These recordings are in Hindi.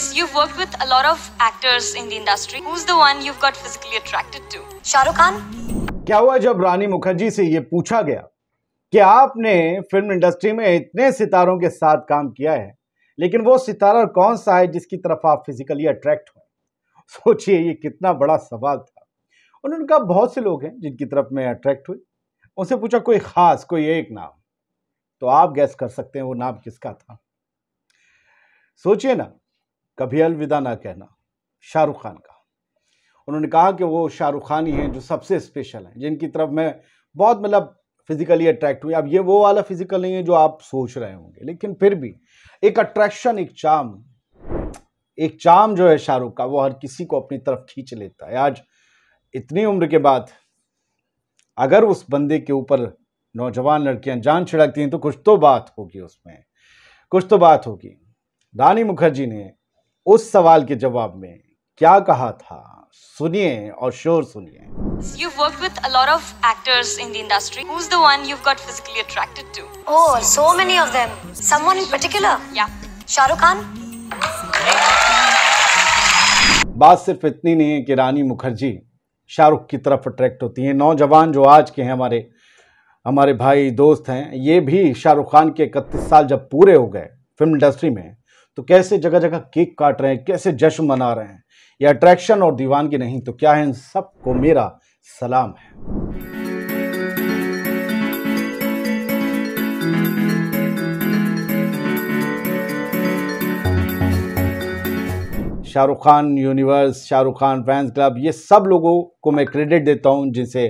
because you've worked with a lot of actors in the industry. Who's the one you've got physically attracted to? Shahrukh Khan. क्या हुआ जब रानी मुखर्जी से ये पूछा गया कि आपने फिल्म इंडस्ट्री में इतने सितारों के साथ काम किया है लेकिन वो सितारा कौन सा है जिसकी तरफ आप फिजिकली अट्रैक्ट हो सोचिए ये कितना बड़ा सवाल था उन्होंने कहा बहुत से लोग हैं जिनकी तरफ मैं अट्रैक्ट हुई उनसे पूछा कोई खास कोई एक नाम तो आप गैस कर सकते हैं वो नाम किसका था सोचिए ना कभी अलविदा ना कहना शाहरुख खान का उन्होंने कहा कि वो शाहरुख खान ही हैं जो सबसे स्पेशल हैं जिनकी तरफ मैं बहुत मतलब फिज़िकली अट्रैक्ट हुई अब ये वो वाला फिज़िकल नहीं है जो आप सोच रहे होंगे लेकिन फिर भी एक अट्रैक्शन एक चाम एक चाम जो है शाहरुख का वो हर किसी को अपनी तरफ खींच लेता है आज इतनी उम्र के बाद अगर उस बंदे के ऊपर नौजवान लड़कियां जान छिड़कती हैं तो कुछ तो बात होगी उसमें कुछ तो बात होगी रानी मुखर्जी ने उस सवाल के जवाब में क्या कहा था सुनिए और शोर सुनिए You've worked with a lot of actors in the industry. Who's the one you've got physically attracted to? Oh, so many of them. Someone in particular? Yeah. Shah Rukh Khan? बात सिर्फ इतनी नहीं है कि रानी मुखर्जी शाहरुख की तरफ अट्रैक्ट होती हैं नौजवान जो आज के हैं हमारे हमारे भाई दोस्त हैं ये भी शाहरुख खान के इकतीस साल जब पूरे हो गए फिल्म इंडस्ट्री में तो कैसे जगह जगह केक काट रहे हैं कैसे जश्न मना रहे हैं ये अट्रैक्शन और दीवानगी नहीं तो क्या है इन सबको मेरा सलाम है Shahrukh Khan universe Shahrukh Khan fans club ये सब लोगों को मैं क्रेडिट देता हूँ जिनसे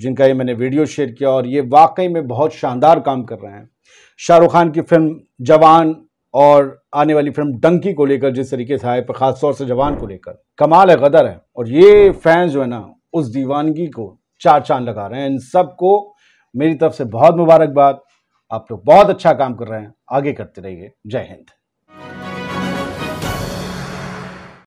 जिनका ये मैंने वीडियो शेयर किया और ये वाकई में बहुत शानदार काम कर रहे हैं शाहरुख खान की फिल्म जवान और आने वाली फिल्म डंकी को लेकर जिस तरीके से आए पर ख़ासतौर से जवान को लेकर कमाल है गदर है और ये फैंस जो है ना उस दीवानगी को चार चांद लगा रहे हैं इन सबको मेरी तरफ से बहुत मुबारकबाद आप लोग तो बहुत अच्छा काम कर रहे हैं आगे करते रहिए जय हिंद